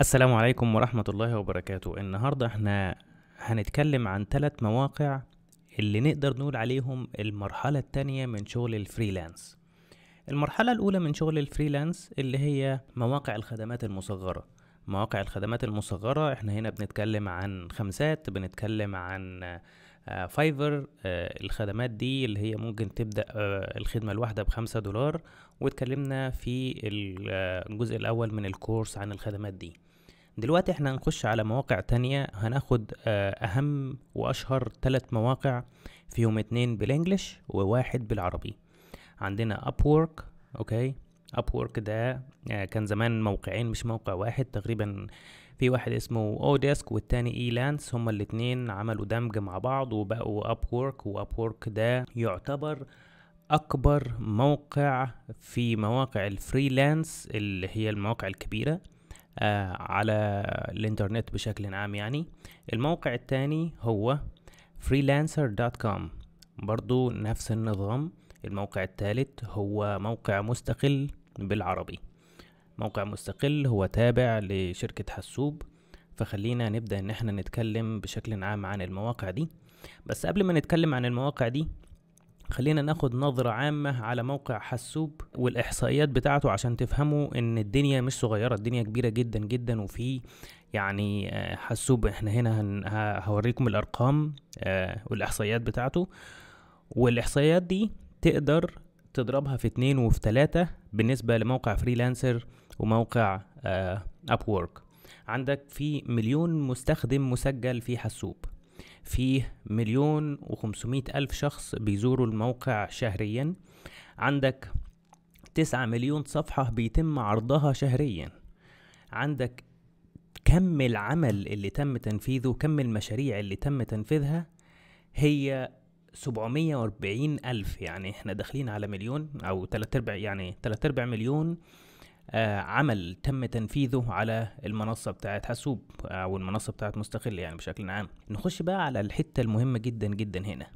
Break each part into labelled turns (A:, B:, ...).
A: السلام عليكم ورحمة الله وبركاته النهاردة احنا هنتكلم عن ثلاث مواقع اللي نقدر نقول عليهم المرحلة التانية من شغل الفريلانس المرحلة الأولى من شغل الفريلانس اللي هي مواقع الخدمات المصغرة مواقع الخدمات المصغرة احنا هنا بنتكلم عن خمسات بنتكلم عن فايفر آه، الخدمات دي اللي هي ممكن تبدأ آه، الخدمة الواحدة بخمسة دولار واتكلمنا في آه، الجزء الأول من الكورس عن الخدمات دي دلوقتي احنا هنخش على مواقع تانية هناخد أهم وأشهر ثلاث مواقع فيهم اتنين بالانجلش وواحد بالعربي عندنا أبورك أوكي أبورك ده كان زمان موقعين مش موقع واحد تقريبا في واحد اسمه اوديسك والتاني ايلانس هما الاتنين عملوا دمج مع بعض وبقوا اب وورك واب وورك ده يعتبر اكبر موقع في مواقع الفريلانس اللي هي المواقع الكبيره آه على الانترنت بشكل عام يعني الموقع التاني هو freelancer.com برضو نفس النظام الموقع الثالث هو موقع مستقل بالعربي موقع مستقل هو تابع لشركة حاسوب فخلينا نبدأ إن احنا نتكلم بشكل عام عن المواقع دي بس قبل ما نتكلم عن المواقع دي خلينا ناخد نظرة عامة على موقع حاسوب والإحصائيات بتاعته عشان تفهموا إن الدنيا مش صغيرة الدنيا كبيرة جدا جدا وفي يعني آه، حاسوب احنا هنا هوريكم الأرقام آه، والإحصائيات بتاعته والإحصائيات دي تقدر تضربها في اتنين وفي تلاتة بالنسبه لموقع فريلانسر وموقع اب آه، وورك عندك في مليون مستخدم مسجل في حسوب فيه مليون وخمسمائة ألف شخص بيزوروا الموقع شهريا عندك تسعة مليون صفحة بيتم عرضها شهريا عندك كم العمل اللي تم تنفيذه كم المشاريع اللي تم تنفيذها هي 740 ألف يعني احنا داخلين على مليون أو تلات أرباع يعني تلات أرباع مليون آه، عمل تم تنفيذه على المنصة بتاعت حاسوب أو المنصة بتاعت مستقل يعني بشكل عام نخش بقى على الحتة المهمة جدا جدا هنا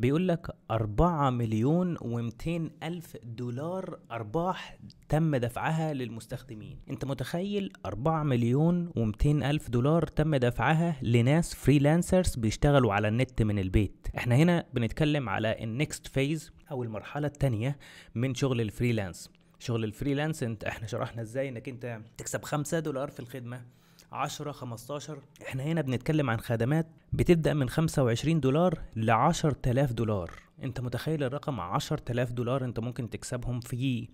A: بيقول لك 4 مليون و200 ألف دولار أرباح تم دفعها للمستخدمين أنت متخيل 4 مليون و200 ألف دولار تم دفعها لناس فريلانسرز بيشتغلوا على النت من البيت احنا هنا بنتكلم على النكست فيز أو المرحلة الثانية من شغل الفريلانس شغل الفريلانس انت احنا شرحنا ازاي انك انت تكسب خمسة دولار في الخدمه 10 15 احنا هنا بنتكلم عن خدمات بتبدا من 25 دولار ل 10000 دولار انت متخيل الرقم 10000 دولار انت ممكن تكسبهم في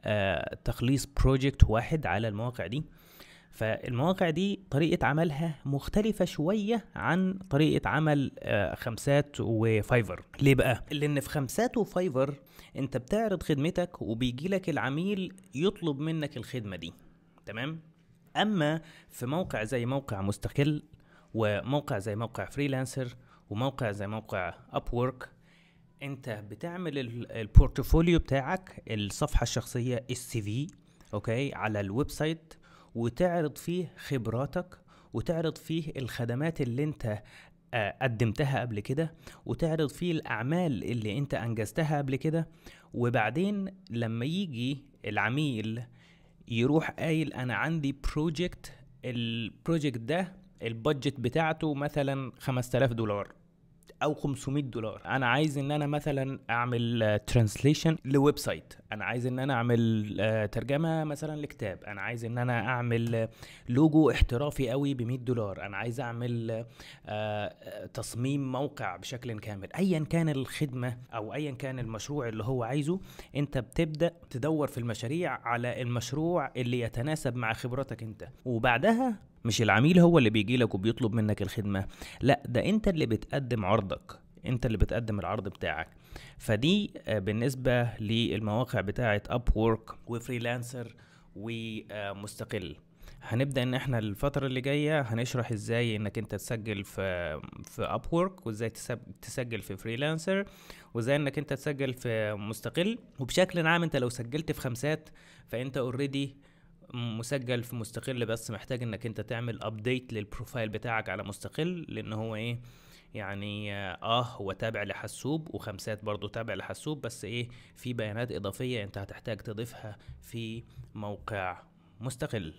A: آه تخليص بروجكت واحد على المواقع دي فالمواقع دي طريقة عملها مختلفة شوية عن طريقة عمل آه، خمسات وفايفر ليه بقى؟ لأن في خمسات وفايفر أنت بتعرض خدمتك وبيجي لك العميل يطلب منك الخدمة دي تمام؟ أما في موقع زي موقع مستقل وموقع زي موقع فريلانسر وموقع زي موقع أبورك انت بتعمل البورتفوليو بتاعك الصفحه الشخصيه السي في اوكي على الويب سايت وتعرض فيه خبراتك وتعرض فيه الخدمات اللي انت آه، قدمتها قبل كده وتعرض فيه الأعمال اللي أنت أنجزتها قبل كده وبعدين لما يجي العميل يروح قايل أنا عندي بروجكت البروجكت ده البادجت بتاعته مثلا 5000 دولار او 500 دولار انا عايز ان انا مثلا اعمل ترانسليشن آه, لويب سايت انا عايز ان انا اعمل آه, ترجمه مثلا لكتاب انا عايز ان انا اعمل آه, لوجو احترافي قوي ب 100 دولار انا عايز اعمل تصميم موقع بشكل كامل ايا كان الخدمه او ايا كان المشروع اللي هو عايزه انت بتبدا تدور في المشاريع على المشروع اللي يتناسب مع خبرتك انت وبعدها مش العميل هو اللي بيجي لك وبيطلب منك الخدمه لا ده انت اللي بتقدم عرضك انت اللي بتقدم العرض بتاعك فدي آه، بالنسبه للمواقع بتاعه اب وورك وفريلانسر ومستقل هنبدا ان احنا الفتره اللي جايه هنشرح ازاي انك انت تسجل في في اب وورك وازاي تسجل في فريلانسر وازاي انك انت تسجل في مستقل وبشكل عام انت لو سجلت في خمسات فانت اوريدي مسجل في مستقل بس محتاج انك انت تعمل ابديت للبروفايل بتاعك على مستقل لان هو ايه يعني اه هو تابع لحاسوب وخمسات برضو تابع لحاسوب بس ايه في بيانات اضافية انت هتحتاج تضيفها في موقع مستقل